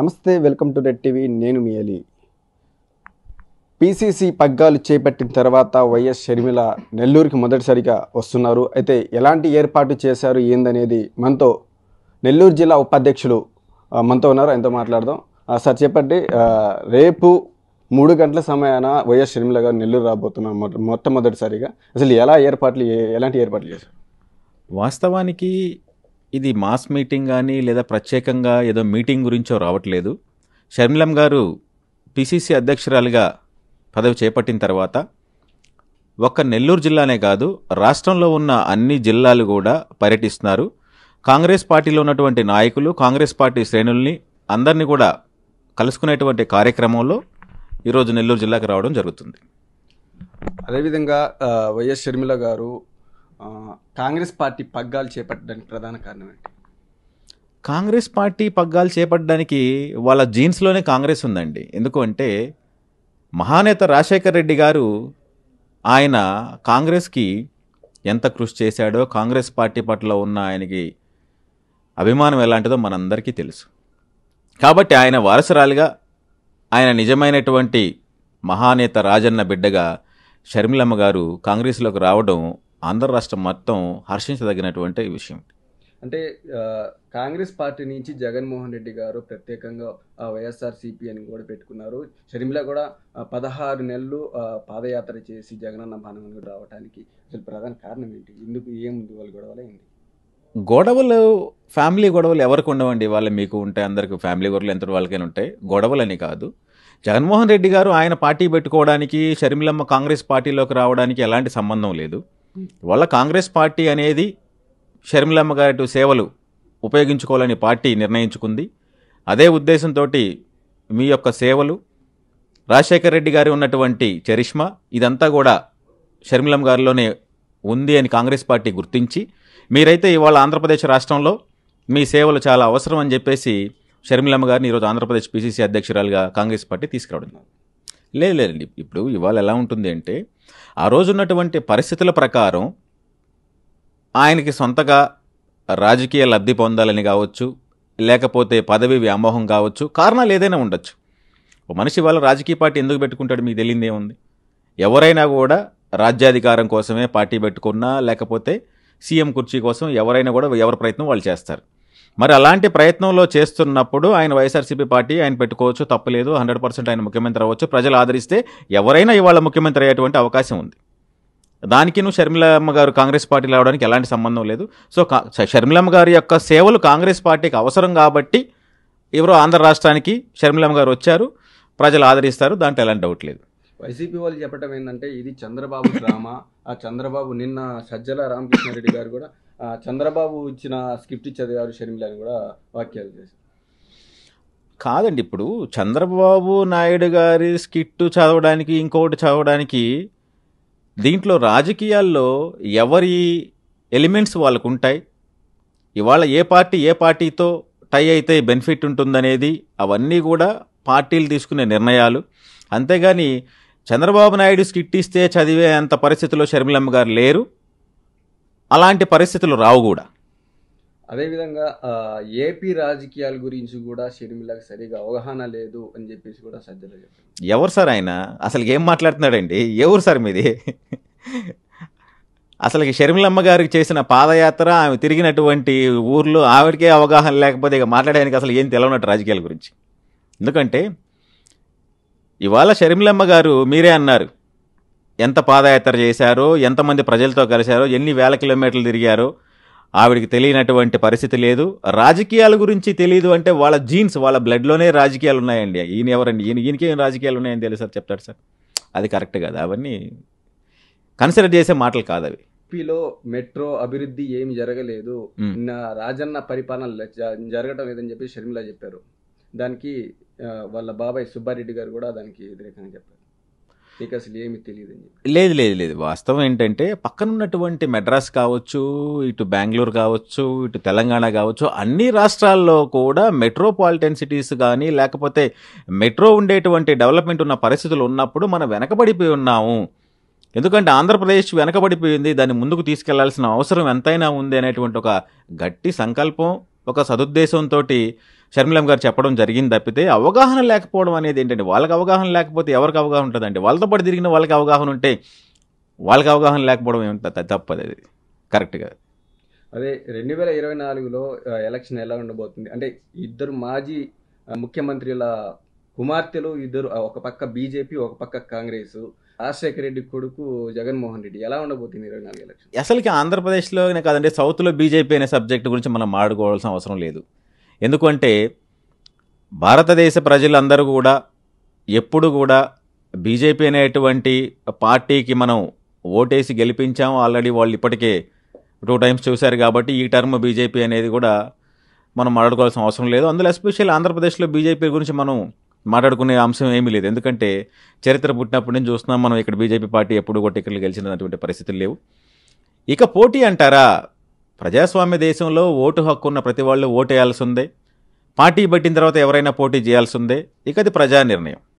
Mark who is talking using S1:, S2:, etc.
S1: నమస్తే welcome to red TV నేను మీ Ali PCC పగ్గాలు చేపట్టిన తర్వాత వైఎస్ షర్మిల నెల్లూరుకి మొదటిసారిగా వస్తున్నారు అయితే ఎలాంటి ఏర్పాటు చేశారు ఏందనేది మనతో నెల్లూరు జిల్లా ఉపాధ్యక్షులు మనతో ఉన్నారు ఎంతో మాట్లాడదాం సార్ చెప్పండి రేపు మూడు గంటల సమయాన వైఎస్ షర్మిల గారు నెల్లూరు రాబోతున్నారు మొట్టమొదటిసారిగా అసలు ఎలా ఏర్పాట్లు ఎలాంటి ఏర్పాట్లు చేశారు
S2: వాస్తవానికి ఇది మాస్ మీటింగ్ కానీ లేదా ప్రత్యేకంగా ఏదో మీటింగ్ గురించో రావట్లేదు షర్మిలం గారు పిసిసి అధ్యక్షురాలుగా పదవి చేపట్టిన తర్వాత ఒక్క నెల్లూరు జిల్లానే కాదు రాష్ట్రంలో ఉన్న అన్ని జిల్లాలు కూడా పర్యటిస్తున్నారు కాంగ్రెస్ పార్టీలో ఉన్నటువంటి నాయకులు కాంగ్రెస్ పార్టీ శ్రేణుల్ని అందరినీ కూడా కలుసుకునేటువంటి కార్యక్రమంలో ఈరోజు నెల్లూరు జిల్లాకు రావడం జరుగుతుంది
S1: అదేవిధంగా వైఎస్ షర్మిల గారు కాంగ్రెస్ పార్టీ పగ్గాలు చేపట్టడానికి ప్రధాన కారణం ఏంటి
S2: కాంగ్రెస్ పార్టీ పగ్గాలు చేపట్టడానికి వాళ్ళ జీన్స్లోనే కాంగ్రెస్ ఉందండి ఎందుకంటే మహానేత రాజశేఖర్ రెడ్డి గారు ఆయన కాంగ్రెస్కి ఎంత కృషి చేశాడో కాంగ్రెస్ పార్టీ పట్ల ఉన్న ఆయనకి అభిమానం ఎలాంటిదో మనందరికీ తెలుసు కాబట్టి ఆయన వారసురాలిగా ఆయన నిజమైనటువంటి మహానేత రాజన్న బిడ్డగా షర్మిలమ్మ గారు కాంగ్రెస్లోకి రావడం ఆంధ్ర రాష్ట్రం మొత్తం హర్షించదగినటువంటి విషయం
S1: అంటే కాంగ్రెస్ పార్టీ నుంచి జగన్మోహన్ రెడ్డి గారు ప్రత్యేకంగా వైఎస్ఆర్సీపీ అని కూడా పెట్టుకున్నారు షర్మిల కూడా పదహారు నెలలు పాదయాత్ర చేసి జగనన్న భవనంలోకి రావడానికి అసలు ప్రధాన కారణం ఏంటి ఎందుకు ఏముంది వాళ్ళు గొడవలు ఏంటి
S2: గొడవలు ఫ్యామిలీ గొడవలు ఎవరికి ఉండవండి వాళ్ళు మీకు ఉంటాయి అందరికి ఫ్యామిలీ గొడవలు ఎంత వాళ్ళకైనా ఉంటాయి గొడవలని కాదు జగన్మోహన్ రెడ్డి గారు ఆయన పార్టీ పెట్టుకోవడానికి షర్మిలమ్మ కాంగ్రెస్ పార్టీలోకి రావడానికి ఎలాంటి సంబంధం లేదు ఇవాళ కాంగ్రెస్ పార్టీ అనేది షర్మిలమ్మ గారి సేవలు ఉపయోగించుకోవాలని పార్టీ నిర్ణయించుకుంది అదే ఉద్దేశంతో మీ యొక్క సేవలు రాజశేఖర రెడ్డి గారి ఉన్నటువంటి చరిష్మా ఇదంతా కూడా షర్మిలమ్మ గారిలోనే ఉంది అని కాంగ్రెస్ పార్టీ గుర్తించి మీరైతే ఇవాళ ఆంధ్రప్రదేశ్ రాష్ట్రంలో మీ సేవలు చాలా అవసరం అని చెప్పేసి షర్మిలమ్మ గారిని ఈరోజు ఆంధ్రప్రదేశ్ పిసిసి అధ్యక్షురాలుగా కాంగ్రెస్ పార్టీ తీసుకురావడం లేదు లేదండి ఇప్పుడు ఇవాళ ఎలా ఉంటుంది అంటే ఆ రోజున్నటువంటి పరిస్థితుల ప్రకారం ఆయనకి సొంతగా రాజకీయ లబ్ధి పొందాలని కావచ్చు లేకపోతే పదవి వ్యామోహం కావచ్చు కారణాలు ఏదైనా ఉండొచ్చు ఓ మనిషి వాళ్ళ రాజకీయ పార్టీ ఎందుకు పెట్టుకుంటాడు మీకు తెలియదే ఉంది ఎవరైనా కూడా రాజ్యాధికారం కోసమే పార్టీ పెట్టుకున్నా లేకపోతే సీఎం కుర్చీ కోసం ఎవరైనా కూడా ఎవరి ప్రయత్నం వాళ్ళు చేస్తారు మరి అలాంటి ప్రయత్నంలో చేస్తున్నప్పుడు ఆయన వైఎస్ఆర్సీపీ పార్టీ ఆయన పెట్టుకోవచ్చు తప్పలేదు హండ్రెడ్ పర్సెంట్ ఆయన ముఖ్యమంత్రి అవ్వచ్చు ప్రజలు ఆదరిస్తే ఎవరైనా ఇవాళ ముఖ్యమంత్రి అయ్యేటువంటి అవకాశం ఉంది దానికి నువ్వు షర్మిలమ్మ గారు కాంగ్రెస్ పార్టీ రావడానికి ఎలాంటి సంబంధం లేదు సో షర్మిలమ్మ గారి యొక్క సేవలు కాంగ్రెస్ పార్టీకి అవసరం కాబట్టి ఎవరో ఆంధ్ర రాష్ట్రానికి షర్మిలమ్మ గారు వచ్చారు ప్రజలు ఆదరిస్తారు దాంట్లో ఎలాంటి డౌట్ లేదు
S1: వైసీపీ వాళ్ళు చెప్పడం ఏంటంటే ఇది చంద్రబాబు డ్రామా ఆ చంద్రబాబు నిన్న సజ్జల రామకృష్ణారెడ్డి గారు కూడా చంద్రబాబు ఇచ్చిన స్క్రిప్ట్ చదివారు షర్మిల అని కూడా వాక్యాలు చేశారు
S2: కాదండి ఇప్పుడు చంద్రబాబు నాయుడు గారి స్కిట్టు చదవడానికి ఇంకొకటి చదవడానికి దీంట్లో రాజకీయాల్లో ఎవరి ఎలిమెంట్స్ వాళ్ళకు ఉంటాయి ఇవాళ ఏ పార్టీ ఏ పార్టీతో టై అయితే బెనిఫిట్ ఉంటుందనేది అవన్నీ కూడా పార్టీలు తీసుకునే నిర్ణయాలు అంతేగాని చంద్రబాబు నాయుడు స్కిట్ ఇస్తే చదివే అంత పరిస్థితిలో షర్మిలమ్మ గారు లేరు అలాంటి పరిస్థితులు రావు కూడా
S1: అదేవిధంగా ఏపీ రాజకీయాల గురించి కూడా షర్మిలకు సరిగా అవగాహన లేదు అని చెప్పేసి కూడా సజ్జలు చెప్పారు
S2: ఎవరు సార్ ఆయన అసలు ఏం మాట్లాడుతున్నాడండి ఎవరు సార్ మీది అసలు షర్మిలమ్మ గారికి చేసిన పాదయాత్ర ఆమె తిరిగినటువంటి ఊర్లో ఆవిడకే అవగాహన లేకపోతే ఇక మాట్లాడడానికి అసలు ఏం తెలవనట్టు రాజకీయాల గురించి ఎందుకంటే ఇవాళ షర్మిలమ్మ గారు మీరే అన్నారు ఎంత పాదయాత్ర చేశారు ఎంతమంది ప్రజలతో కలిశారు ఎన్ని వేల కిలోమీటర్లు తిరిగారో ఆవిడికి తెలియనటువంటి పరిస్థితి లేదు రాజకీయాల గురించి తెలియదు అంటే వాళ్ళ జీన్స్ వాళ్ళ బ్లడ్లోనే రాజకీయాలు ఉన్నాయండి ఈయన ఎవరండి ఈయన ఈయనకి ఏం రాజకీయాలు ఉన్నాయని తెలుసు సార్ చెప్తాడు సార్ అది కరెక్ట్ కాదు అవన్నీ కన్సిడర్ చేసే మాటలు కాదు అవి
S1: ఏపీలో మెట్రో అభివృద్ధి ఏం జరగలేదు రాజన్న పరిపాలన జరగటం లేదని చెప్పి షర్మిల చెప్పారు దానికి వాళ్ళ బాబాయ్ సుబ్బారెడ్డి గారు కూడా దానికి వ్యతిరేకంగా చెప్పారు
S2: లేదు లేదు లేదు వాస్తవం ఏంటంటే పక్కన ఉన్నటువంటి మెడ్రాస్ కావచ్చు ఇటు బెంగళూరు కావచ్చు ఇటు తెలంగాణ కావచ్చు అన్ని రాష్ట్రాల్లో కూడా మెట్రోపాలిటన్ సిటీస్ కానీ లేకపోతే మెట్రో ఉండేటువంటి డెవలప్మెంట్ ఉన్న పరిస్థితులు ఉన్నప్పుడు మనం వెనకబడిపోయి ఉన్నాము ఎందుకంటే ఆంధ్రప్రదేశ్ వెనకబడిపోయింది దాన్ని ముందుకు తీసుకెళ్లాల్సిన అవసరం ఎంతైనా ఉంది అనేటువంటి ఒక గట్టి సంకల్పం ఒక సదుద్దేశంతో షర్మిలం గారు చెప్పడం జరిగింది తప్పితే అవగాహన లేకపోవడం అనేది ఏంటంటే వాళ్ళకి అవగాహన లేకపోతే ఎవరికి అవగాహన ఉంటుందండి వాళ్ళతో పాటు తిరిగిన వాళ్ళకి అవగాహన ఉంటే వాళ్ళకి అవగాహన లేకపోవడం ఏమి తప్పదు అది కరెక్ట్గా
S1: అదే రెండు వేల ఇరవై నాలుగులో ఎలక్షన్ ఎలా ఉండబోతుంది అంటే ఇద్దరు మాజీ ముఖ్యమంత్రుల కుమార్తెలు ఇద్దరు ఒక పక్క బీజేపీ ఒక పక్క కాంగ్రెస్ రాజశేఖర రెడ్డి కొడుకు జగన్మోహన్ రెడ్డి ఎలా ఉండబోతుంది ఇరవై నాలుగు ఎలక్షన్
S2: అసలుకి ఆంధ్రప్రదేశ్లోనే కాదండి సౌత్లో బీజేపీ అనే సబ్జెక్ట్ గురించి మనం ఆడుకోవాల్సిన అవసరం లేదు ఎందుకంటే భారతదేశ ప్రజలందరూ కూడా ఎప్పుడు కూడా బీజేపీ అనేటువంటి పార్టీకి మనం ఓటేసి గెలిపించాం ఆల్రెడీ వాళ్ళు ఇప్పటికే టూ టైమ్స్ చూశారు కాబట్టి ఈ టర్మ్ బీజేపీ అనేది కూడా మనం మాట్లాడుకోవాల్సిన అవసరం లేదు అందులో ఎస్పెషల్ ఆంధ్రప్రదేశ్లో బీజేపీ గురించి మనం మాట్లాడుకునే అంశం ఏమీ లేదు ఎందుకంటే చరిత్ర పుట్టినప్పటి నుంచి చూస్తున్నాం మనం ఇక్కడ బీజేపీ పార్టీ ఎప్పుడు కూడా టికెట్లు గెలిచినటువంటి పరిస్థితులు లేవు ఇక పోటీ అంటారా ప్రజాస్వామ్య దేశంలో ఓటు హక్కు ఉన్న ప్రతి వాళ్ళు ఓటేయాల్సిందే పార్టీ పట్టిన తర్వాత ఎవరైనా పోటీ చేయాల్సిందే ఇక అది ప్రజా నిర్ణయం